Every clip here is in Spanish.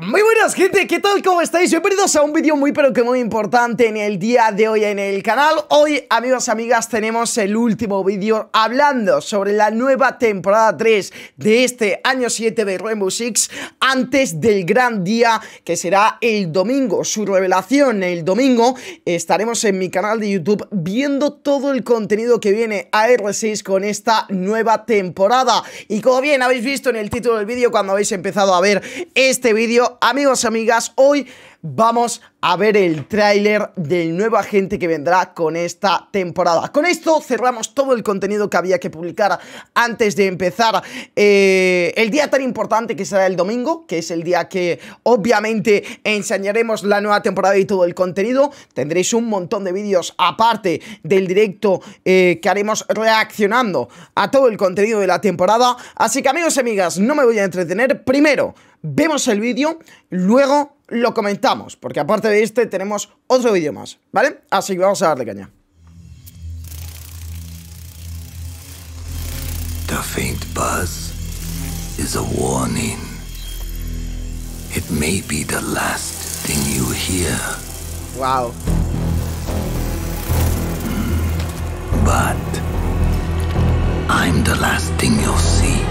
Muy buenas gente, ¿qué tal? ¿Cómo estáis? Bienvenidos a un vídeo muy pero que muy importante en el día de hoy en el canal Hoy, amigos, amigas, tenemos el último vídeo hablando sobre la nueva temporada 3 de este año 7 de Rainbow Six Antes del gran día que será el domingo, su revelación el domingo Estaremos en mi canal de YouTube viendo todo el contenido que viene a R6 con esta nueva temporada Y como bien habéis visto en el título del vídeo cuando habéis empezado a ver este vídeo Amigos amigas, hoy vamos a ver el tráiler del nuevo agente que vendrá con esta temporada. Con esto cerramos todo el contenido que había que publicar antes de empezar eh, el día tan importante que será el domingo, que es el día que obviamente enseñaremos la nueva temporada y todo el contenido. Tendréis un montón de vídeos aparte del directo eh, que haremos reaccionando a todo el contenido de la temporada. Así que amigos y amigas, no me voy a entretener. Primero, vemos el vídeo, luego lo comentamos, porque aparte de este tenemos otro vídeo más, ¿vale? Así que vamos a darle caña. The faint buzz is a warning. It may be the last thing you hear. Wow. But I'm the last thing you'll see.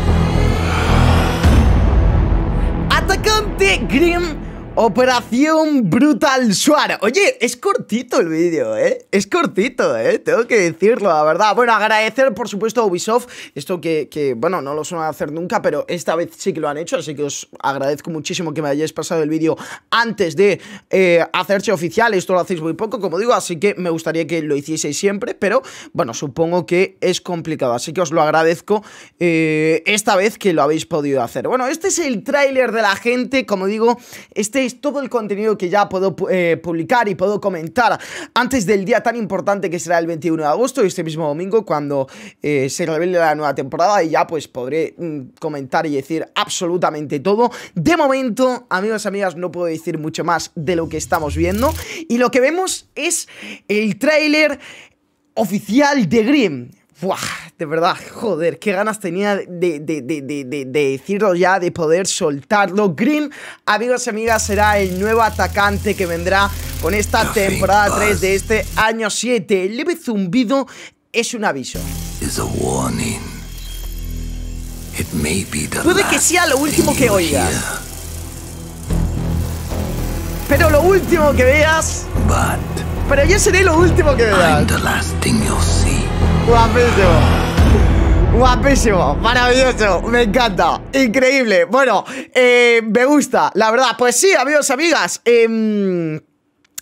Welcome Dick Grim Operación Brutal Suar Oye, es cortito el vídeo, ¿eh? Es cortito, ¿eh? Tengo que decirlo, la verdad. Bueno, agradecer, por supuesto, a Ubisoft. Esto que, que, bueno, no lo suelen hacer nunca, pero esta vez sí que lo han hecho. Así que os agradezco muchísimo que me hayáis pasado el vídeo antes de eh, hacerse oficial. Esto lo hacéis muy poco, como digo, así que me gustaría que lo hicieseis siempre. Pero, bueno, supongo que es complicado. Así que os lo agradezco eh, esta vez que lo habéis podido hacer. Bueno, este es el tráiler de la gente. Como digo, este todo el contenido que ya puedo eh, publicar y puedo comentar antes del día tan importante que será el 21 de agosto y este mismo domingo cuando eh, se revele la nueva temporada y ya pues podré mm, comentar y decir absolutamente todo. De momento, amigos y amigas, no puedo decir mucho más de lo que estamos viendo y lo que vemos es el tráiler oficial de Grimm. Buah, de verdad, joder, qué ganas tenía de, de, decirlo ya, de poder soltarlo. Green, amigos y amigas, será el nuevo atacante que vendrá con esta temporada 3 de este año 7. El leve zumbido es un aviso. Puede que sea lo último que oiga Pero lo último que veas... Pero yo seré lo último que veas. Guapísimo. Guapísimo, maravilloso, me encanta, increíble. Bueno, eh, me gusta, la verdad. Pues sí, amigos, amigas, em,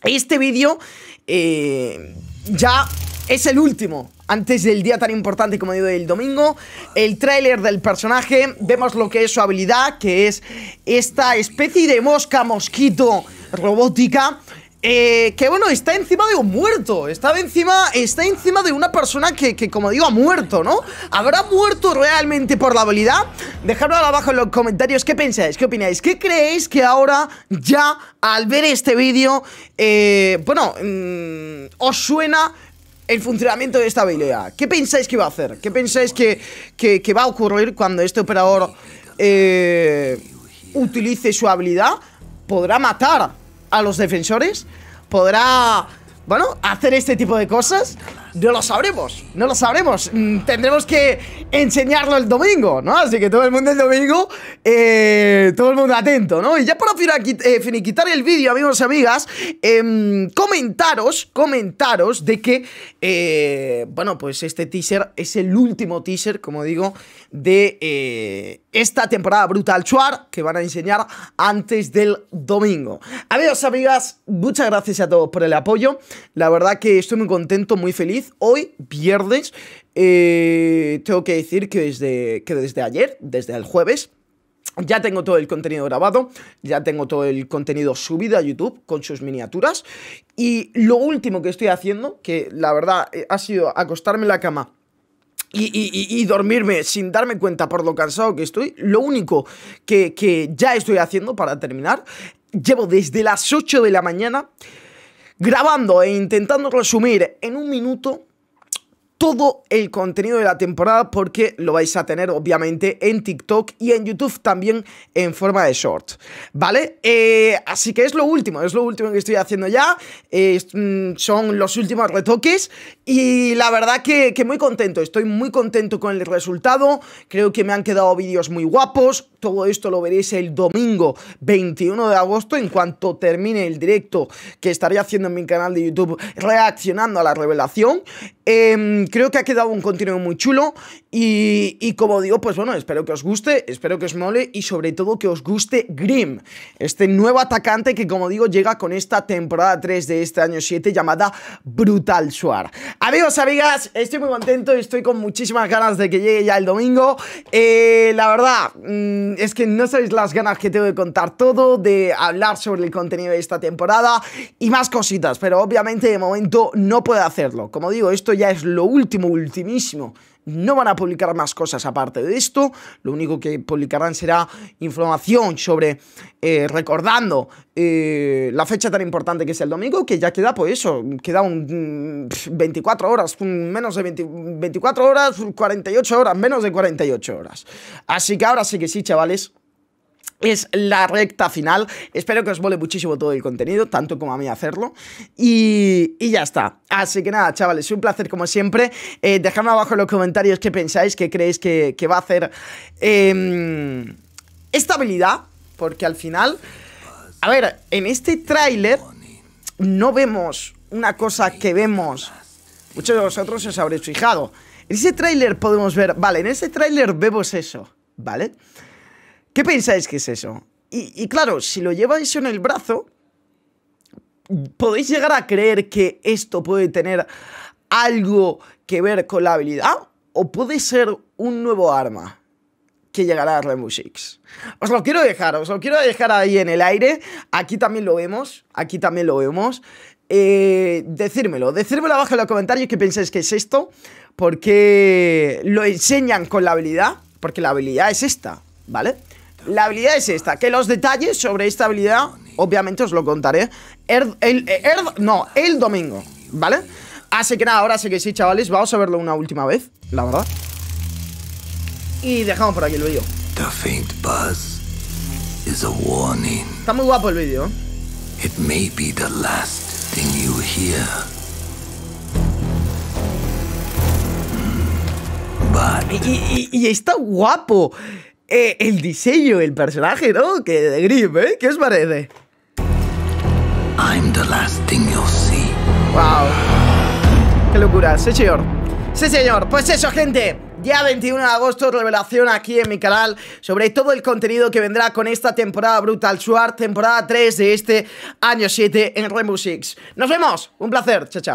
este vídeo eh, ya es el último antes del día tan importante como digo el domingo. El tráiler del personaje, vemos lo que es su habilidad, que es esta especie de mosca mosquito robótica eh, que bueno, está encima de un muerto Está encima, está encima de una persona que, como digo, ha muerto, ¿no? ¿Habrá muerto realmente por la habilidad? Dejadlo abajo en los comentarios ¿Qué pensáis? ¿Qué opináis? ¿Qué creéis que ahora ya al ver este vídeo eh, Bueno, mm, os suena el funcionamiento de esta habilidad? ¿Qué pensáis que va a hacer? ¿Qué pensáis que, va a ocurrir cuando este operador eh, utilice su habilidad? ¿Podrá matar a los defensores? ¿Podrá, bueno, hacer este tipo de cosas? No lo sabremos, no lo sabremos. Mm, tendremos que enseñarlo el domingo, ¿no? Así que todo el mundo el domingo, eh, todo el mundo atento, ¿no? Y ya para eh, finiquitar el vídeo, amigos y amigas, em, comentaros, comentaros de que, eh, bueno, pues este teaser es el último teaser, como digo, de esta temporada brutal Chuar que van a enseñar antes del domingo. Adiós, amigas, muchas gracias a todos por el apoyo. La verdad que estoy muy contento, muy feliz. Hoy, viernes, eh, tengo que decir que desde, que desde ayer, desde el jueves, ya tengo todo el contenido grabado, ya tengo todo el contenido subido a YouTube con sus miniaturas. Y lo último que estoy haciendo, que la verdad eh, ha sido acostarme en la cama y, dormirme sin darme cuenta por lo cansado que estoy, lo único que, que ya estoy haciendo para terminar, llevo desde las 8 de la mañana grabando e intentando resumir en un minuto todo el contenido de la temporada porque lo vais a tener obviamente en TikTok y en YouTube también en forma de short, ¿vale? Eh, así que es lo último, es lo último que estoy haciendo ya, mm, son los últimos retoques y la verdad que, que muy contento, estoy muy contento con el resultado, creo que me han quedado vídeos muy guapos, todo esto lo veréis el domingo 21 de agosto en cuanto termine el directo que estaré haciendo en mi canal de YouTube reaccionando a la revelación Em, creo que ha quedado un contenido muy chulo y, como digo, pues bueno, espero que os guste, espero que os mole y sobre todo que os guste Grim este nuevo atacante que como digo llega con esta temporada 3 de este año 7 llamada Brutal Suar. Amigos, amigas, estoy muy contento, estoy con muchísimas ganas de que llegue ya el domingo. Eh, la verdad mm, es que no sabéis las ganas que tengo de contar todo, de hablar sobre el contenido de esta temporada y más cositas, pero obviamente de momento no puedo hacerlo. Como digo, esto ya es lo último, ultimísimo no van a publicar más cosas aparte de esto, lo único que publicarán será información sobre, eh, recordando eh, la fecha tan importante que es el domingo, que ya queda pues eso, queda un 24 mm, horas, menos de 24 horas, 48 horas, menos de 48 horas. Así que ahora sí que sí, chavales es la recta final. Espero que os mole muchísimo todo el contenido, tanto como a mí hacerlo. Y, ya está. Así que nada, chavales, un placer como siempre. Eh, dejadme abajo en los comentarios qué pensáis, qué creéis que, va a hacer em, esta habilidad. Porque al final... A ver, en este tráiler no vemos una cosa que vemos. Muchos de vosotros os habréis fijado. En ese tráiler podemos ver... Vale, en ese tráiler vemos eso, ¿vale? vale ¿Qué pensáis que es eso? Y, claro, si lo lleváis en el brazo, podéis llegar a creer que esto puede tener algo que ver con la habilidad o puede ser un nuevo arma que llegará a Rainbow Six. Os lo quiero dejar, os lo quiero dejar ahí en el aire. Aquí también lo vemos, aquí también lo vemos. Eh, decírmelo, decírmelo abajo en los comentarios qué pensáis que es esto, porque lo enseñan con la habilidad, porque la habilidad es esta, ¿vale? La habilidad es esta, que los detalles sobre esta habilidad, obviamente os lo contaré er, eh, er, no, el domingo, ¿vale? Así que nada, ahora sí que sí, chavales, vamos a verlo una última vez, la verdad Y dejamos por aquí el vídeo Está muy guapo el vídeo y, está guapo. Eh, el diseño, el personaje, ¿no? Que de grip, ¿eh? ¿Qué os parece? Wow. Qué locura, sí señor. Sí señor, pues eso gente. Día 21 de agosto, revelación aquí en mi canal sobre todo el contenido que vendrá con esta temporada Brutal Sword, temporada 3 de este año 7 en Rainbow Six. Nos vemos, un placer, chao chao.